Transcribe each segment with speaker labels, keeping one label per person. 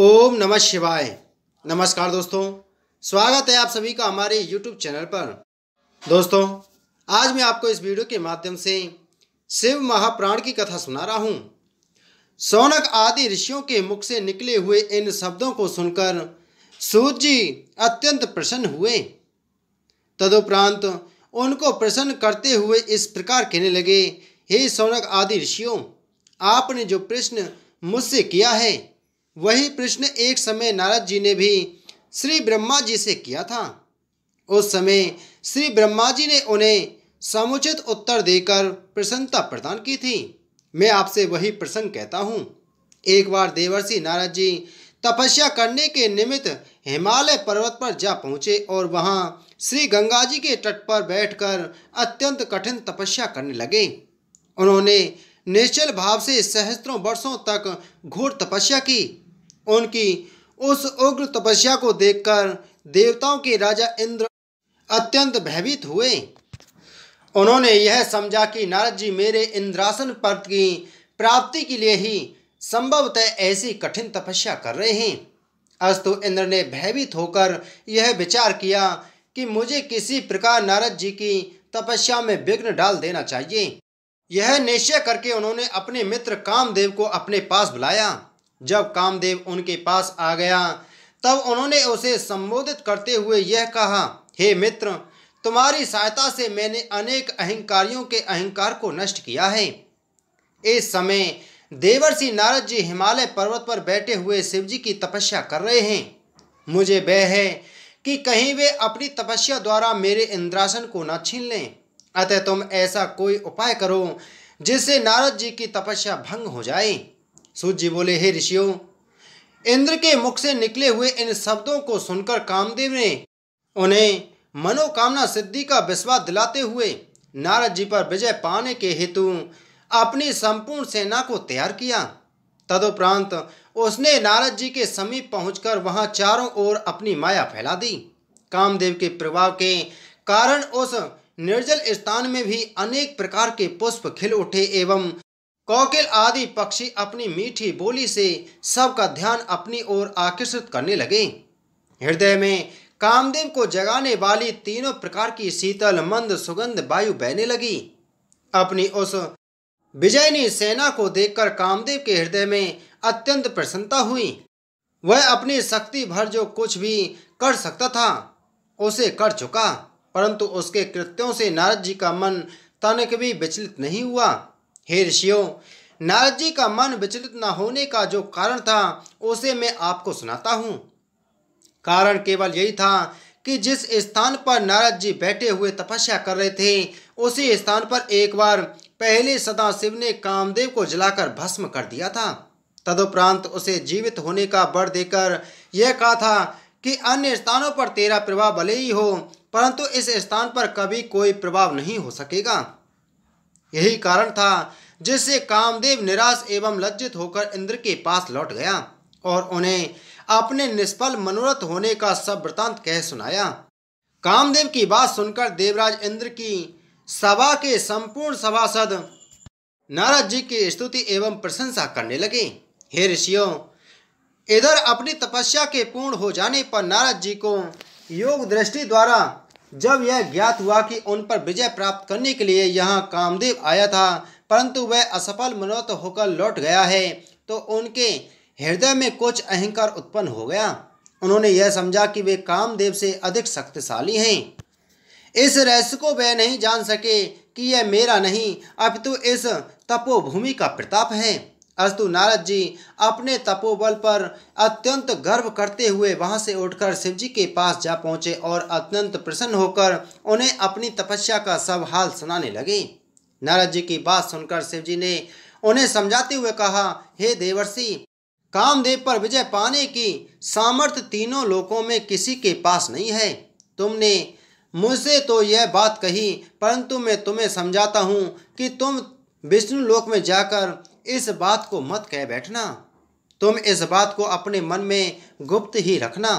Speaker 1: ओम नमः शिवाय नमस्कार दोस्तों स्वागत है आप सभी का हमारे YouTube चैनल पर दोस्तों आज मैं आपको इस वीडियो के माध्यम से शिव महाप्राण की कथा सुना रहा हूँ सोनक आदि ऋषियों के मुख से निकले हुए इन शब्दों को सुनकर सूर्य जी अत्यंत प्रसन्न हुए तदुपरांत उनको प्रसन्न करते हुए इस प्रकार कहने लगे हे सोनक आदि ऋषियों आपने जो प्रश्न मुझसे किया है वही प्रश्न एक समय नारद जी ने भी श्री ब्रह्मा जी से किया था उस समय श्री ब्रह्मा जी ने उन्हें समुचित उत्तर देकर प्रसन्नता प्रदान की थी मैं आपसे वही प्रसंग कहता हूँ एक बार देवर्षि नारद जी तपस्या करने के निमित्त हिमालय पर्वत पर जा पहुँचे और वहाँ श्री गंगा जी के तट पर बैठकर अत्यंत कठिन तपस्या करने लगे उन्होंने निश्चल भाव से सहस्त्रों वर्षों तक घोर तपस्या की उनकी उस उग्र तपस्या को देखकर देवताओं के राजा इंद्र अत्यंत भयभीत हुए उन्होंने यह समझा कि नारद जी मेरे इंद्रासन पद की प्राप्ति के लिए ही संभवतः ऐसी कठिन तपस्या कर रहे हैं अस्तु इंद्र ने भयभीत होकर यह विचार किया कि मुझे किसी प्रकार नारद जी की तपस्या में विघ्न डाल देना चाहिए यह निश्चय करके उन्होंने अपने मित्र कामदेव को अपने पास बुलाया जब कामदेव उनके पास आ गया तब उन्होंने उसे संबोधित करते हुए यह कहा हे मित्र तुम्हारी सहायता से मैंने अनेक अहंकारियों के अहंकार को नष्ट किया है इस समय देवर्षि नारद जी हिमालय पर्वत पर बैठे हुए शिव जी की तपस्या कर रहे हैं मुझे भय है कि कहीं वे अपनी तपस्या द्वारा मेरे इंद्रासन को न छीन लें अतः तुम ऐसा कोई उपाय करो जिससे नारद जी की तपस्या भंग हो जाए सूत जी बोले हे ऋषियों इंद्र के मुख से निकले हुए इन शब्दों को सुनकर कामदेव ने उन्हें मनोकामना सिद्धि का विश्वास दिलाते हुए नारद जी पर विजय पाने के हेतु अपनी संपूर्ण सेना को तैयार किया तदुपरांत उसने नारद जी के समीप पहुंचकर वहां चारों ओर अपनी माया फैला दी कामदेव के प्रभाव के कारण उस निर्जल स्थान में भी अनेक प्रकार के पुष्प खिल उठे एवं कॉकिल आदि पक्षी अपनी मीठी बोली से सबका ध्यान अपनी ओर आकर्षित करने लगे हृदय में कामदेव को जगाने वाली तीनों प्रकार की शीतल मंद सुगंध वायु बहने लगी अपनी उस विजयनी सेना को देखकर कामदेव के हृदय में अत्यंत प्रसन्नता हुई वह अपनी शक्ति भर जो कुछ भी कर सकता था उसे कर चुका परंतु उसके कृत्यों से नारद जी का मन तनिक भी विचलित नहीं हुआ हे ऋषियों नारद जी का मन विचलित न होने का जो कारण था उसे मैं आपको सुनाता हूँ कारण केवल यही था कि जिस स्थान पर नारद जी बैठे हुए तपस्या कर रहे थे उसी स्थान पर एक बार पहले सदा शिव ने कामदेव को जलाकर भस्म कर दिया था तदुपरांत उसे जीवित होने का बर देकर यह कहा था कि अन्य स्थानों पर तेरा प्रभाव भले ही हो परंतु इस स्थान पर कभी कोई प्रभाव नहीं हो सकेगा यही कारण था जिससे कामदेव निराश एवं लज्जित होकर इंद्र के पास लौट गया और उन्हें अपने निष्फल मनोरथ होने का सब वृतांत कह सुनाया कामदेव की बात सुनकर देवराज इंद्र की सभा के संपूर्ण सभासद नारद जी की स्तुति एवं प्रशंसा करने लगे हे ऋषियों इधर अपनी तपस्या के पूर्ण हो जाने पर नारद जी को योग दृष्टि द्वारा जब यह ज्ञात हुआ कि उन पर विजय प्राप्त करने के लिए यहाँ कामदेव आया था परंतु वह असफल मनोत होकर लौट गया है तो उनके हृदय में कुछ अहंकार उत्पन्न हो गया उन्होंने यह समझा कि वे कामदेव से अधिक शक्तिशाली हैं इस रहस्य को वह नहीं जान सके कि यह मेरा नहीं अब तो इस तपोभूमि का प्रताप है अस्तु नारद जी अपने तपोबल पर अत्यंत गर्व करते हुए वहां से उठकर शिवजी के पास जा पहुंचे और अत्यंत प्रसन्न होकर उन्हें अपनी तपस्या का सब हाल सुनाने लगे नारद जी की बात सुनकर शिवजी ने उन्हें समझाते हुए कहा हे देवर्षि कामदेव पर विजय पाने की सामर्थ्य तीनों लोकों में किसी के पास नहीं है तुमने मुझसे तो यह बात कही परंतु मैं तुम्हें समझाता हूँ कि तुम विष्णु लोक में जाकर इस बात को मत कह बैठना तुम इस बात को अपने मन में गुप्त ही रखना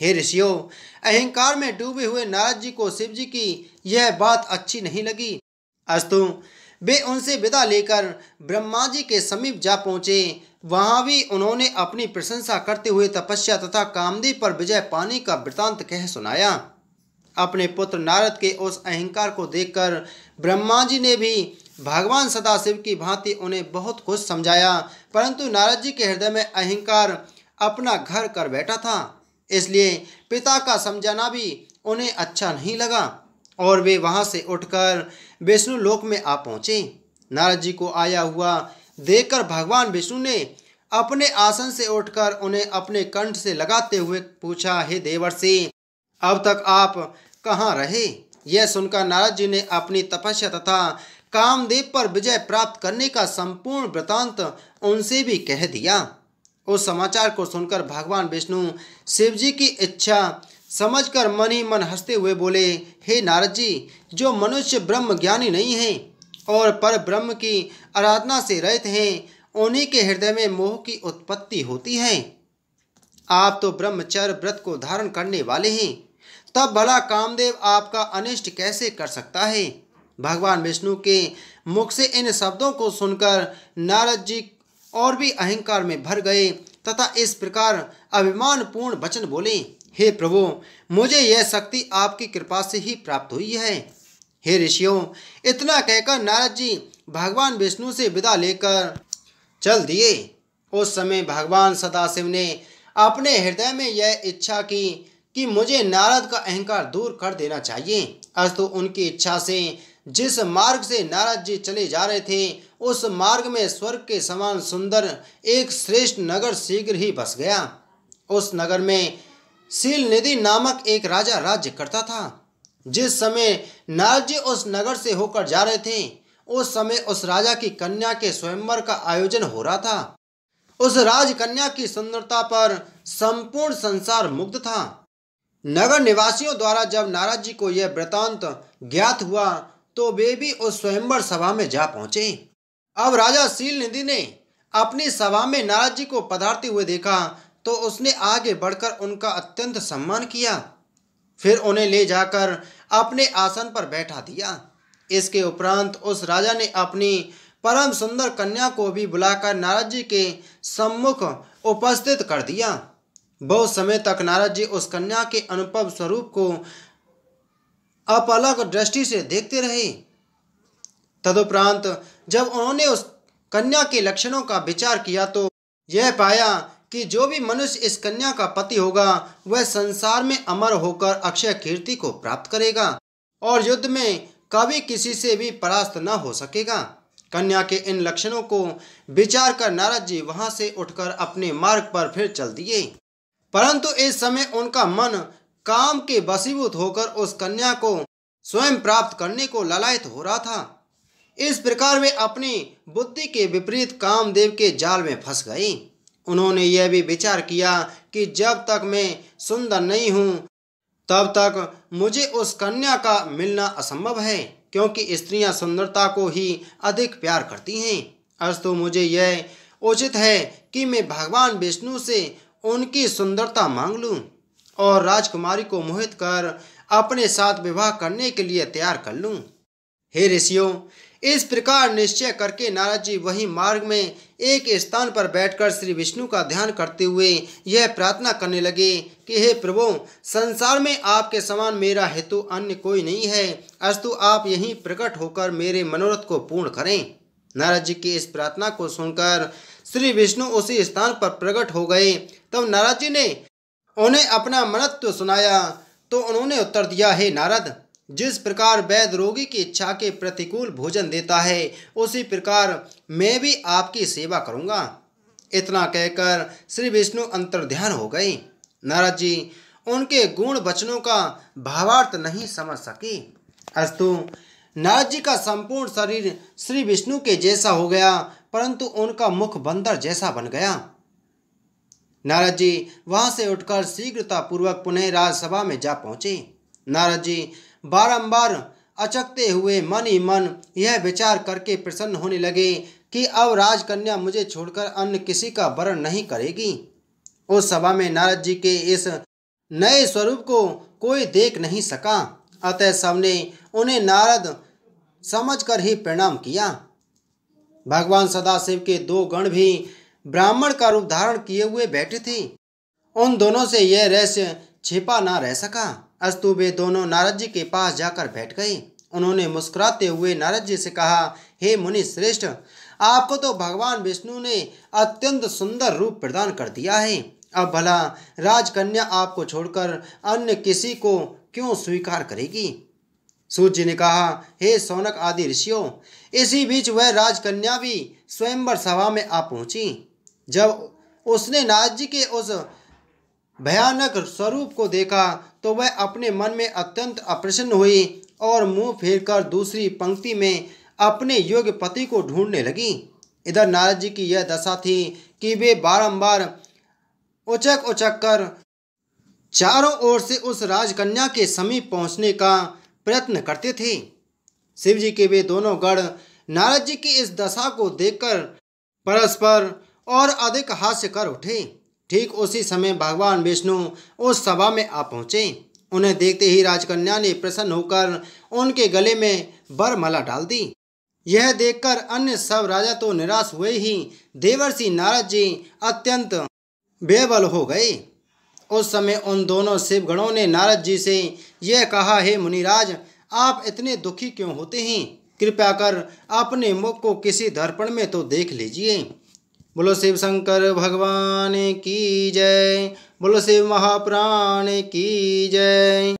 Speaker 1: हे ऋषियों अहंकार में डूबे हुए नारद जी को शिव जी की यह बात अच्छी नहीं लगी अस्तु वे उनसे विदा लेकर ब्रह्मा जी के समीप जा पहुँचे वहाँ भी उन्होंने अपनी प्रशंसा करते हुए तपस्या तथा कामदेव पर विजय पाने का वृतांत कह सुनाया अपने पुत्र नारद के उस अहंकार को देखकर ब्रह्मा जी ने भी भगवान सदाशिव की भांति उन्हें बहुत कुछ समझाया परंतु नारद जी के हृदय में अहंकार अपना घर कर बैठा था इसलिए पिता का समझाना भी उन्हें अच्छा नहीं लगा और वे वहां से उठकर विष्णु लोक में आ पहुंचे नारद जी को आया हुआ देखकर भगवान विष्णु ने अपने आसन से उठकर उन्हें अपने कंठ से लगाते हुए पूछा हे देवर्षि अब तक आप कहाँ रहे यह सुनकर नारद जी ने अपनी तपस्या तथा कामदेव पर विजय प्राप्त करने का संपूर्ण वृतांत उनसे भी कह दिया उस समाचार को सुनकर भगवान विष्णु शिव जी की इच्छा समझकर मन ही मन हंसते हुए बोले हे नारद जी जो मनुष्य ब्रह्म ज्ञानी नहीं हैं और पर ब्रह्म की आराधना से रहित हैं उन्हीं के हृदय में मोह की उत्पत्ति होती है आप तो ब्रह्मचर्य व्रत को धारण करने वाले हैं तब भला कामदेव आपका अनिष्ट कैसे कर सकता है भगवान विष्णु के मुख से इन शब्दों को सुनकर नारद जी और भी अहंकार में भर गए तथा इस प्रकार अभिमानपूर्ण वचन बोले हे प्रभु मुझे यह शक्ति आपकी कृपा से ही प्राप्त हुई है हे ऋषियों इतना कहकर नारद जी भगवान विष्णु से विदा लेकर चल दिए उस समय भगवान सदाशिव ने अपने हृदय में यह इच्छा की कि मुझे नारद का अहंकार दूर कर देना चाहिए अस्तु उनकी इच्छा से जिस मार्ग से नाराज जी चले जा रहे थे उस मार्ग में स्वर्ग के समान सुंदर एक श्रेष्ठ नगर शीघ्र ही बस गया उस नगर में सील निधि नामक एक राजा राज्य करता था जिस समय नाराज जी उस नगर से होकर जा रहे थे उस समय उस राजा की कन्या के स्वयंवर का आयोजन हो रहा था उस राजकन्या की सुंदरता पर संपूर्ण संसार मुग्ध था नगर निवासियों द्वारा जब नाराज जी को यह वृतांत ज्ञात हुआ तो वे भी उस स्वयंवर सभा में जा पहुंचे अब राजा सील निधि ने अपनी सभा में नाराज जी को पधारते हुए देखा तो उसने आगे बढ़कर उनका अत्यंत सम्मान किया फिर उन्हें ले जाकर अपने आसन पर बैठा दिया इसके उपरांत उस राजा ने अपनी परम सुंदर कन्या को भी बुलाकर नाराज जी के सम्मुख उपस्थित कर दिया बहुत समय तक नाराज जी उस कन्या के अनुपम स्वरूप को अपलक दृष्टि से देखते रहे तदुपरांत जब उन्होंने उस कन्या के लक्षणों का विचार किया तो यह पाया कि जो भी मनुष्य इस कन्या का पति होगा वह संसार में अमर होकर अक्षय कीर्ति को प्राप्त करेगा और युद्ध में कभी किसी से भी परास्त न हो सकेगा कन्या के इन लक्षणों को विचार कर नारद जी वहां से उठकर अपने मार्ग पर फिर चल दिए परंतु इस समय उनका मन काम के बसीबूत होकर उस कन्या को स्वयं प्राप्त करने को ललायत हो रहा था इस प्रकार वे अपनी बुद्धि के विपरीत कामदेव के जाल में फंस गई उन्होंने यह भी विचार किया कि जब तक मैं सुंदर नहीं हूँ तब तक मुझे उस कन्या का मिलना असंभव है क्योंकि स्त्रियां सुंदरता को ही अधिक प्यार करती हैं अस्तु मुझे यह उचित है कि मैं भगवान विष्णु से उनकी सुंदरता मांग लूँ और राजकुमारी को मोहित कर अपने साथ विवाह करने के लिए तैयार कर लूं। हे ऋषियों इस प्रकार निश्चय करके नाराज जी वही मार्ग में एक स्थान पर बैठकर श्री विष्णु का ध्यान करते हुए यह प्रार्थना करने लगे कि हे प्रभु संसार में आपके समान मेरा हेतु अन्य कोई नहीं है अस्तु आप यहीं प्रकट होकर मेरे मनोरथ को पूर्ण करें नाराज जी की इस प्रार्थना को सुनकर श्री विष्णु उसी स्थान पर प्रकट हो गए तब नाराज जी ने उन्हें अपना मनत्व सुनाया तो उन्होंने उत्तर दिया हे नारद जिस प्रकार वैद रोगी की इच्छा के प्रतिकूल भोजन देता है उसी प्रकार मैं भी आपकी सेवा करूँगा इतना कहकर श्री विष्णु अंतर्ध्यान हो गए नारद जी उनके गुण वचनों का भावार्थ नहीं समझ सके अस्तु नारद जी का संपूर्ण शरीर श्री विष्णु के जैसा हो गया परंतु उनका मुख बंदर जैसा बन गया नारद जी वहां से उठकर शीघ्रतापूर्वक पुनः राजसभा में जा पहुंचे नारद जी बारंबार अचकते हुए मन ही मन यह विचार करके प्रसन्न होने लगे कि अब राजकन्या मुझे छोड़कर अन्य किसी का वरण नहीं करेगी उस सभा में नारद जी के इस नए स्वरूप को कोई देख नहीं सका अतः सबने उन्हें नारद समझकर ही प्रणाम किया भगवान सदाशिव के दो गण भी ब्राह्मण का रूप धारण किए हुए बैठे थे उन दोनों से यह रहस्य छिपा ना रह सका अस्तु वे दोनों नारद जी के पास जाकर बैठ गए उन्होंने मुस्कुराते हुए नारद जी से कहा हे मुनि श्रेष्ठ आपको तो भगवान विष्णु ने अत्यंत सुंदर रूप प्रदान कर दिया है अब भला राजकन्या आपको छोड़कर अन्य किसी को क्यों स्वीकार करेगी सूर्य ने कहा हे सौनक आदि ऋषियों इसी बीच वह राजकन्या भी स्वयंवर सभा में आ पहुंची जब उसने नाजी के उस भयानक स्वरूप को देखा तो वह अपने मन में अत्यंत अप्रसन्न हुई और मुंह फेरकर दूसरी पंक्ति में अपने योग्य पति को ढूंढने लगी इधर नारद जी की यह दशा थी कि वे बारंबार उचक उचक कर चारों ओर से उस राजकन्या के समीप पहुंचने का प्रयत्न करते थे शिव जी के वे दोनों गढ़ नारद जी की इस दशा को देखकर परस्पर और अधिक हास्य कर उठे ठीक उसी समय भगवान विष्णु उस सभा में आ पहुँचे उन्हें देखते ही राजकन्या ने प्रसन्न होकर उनके गले में बरमला डाल दी यह देखकर अन्य सब राजा तो निराश हुए ही देवर्षि नारद जी अत्यंत बेबल हो गए उस समय उन दोनों शिवगणों ने नारद जी से यह कहा हे मुनिराज आप इतने दुखी क्यों होते हैं कृपया कर अपने मुख को किसी दर्पण में तो देख लीजिए बोलो शिव शंकर भगवान की जय बोलो शिव महाप्राण की जय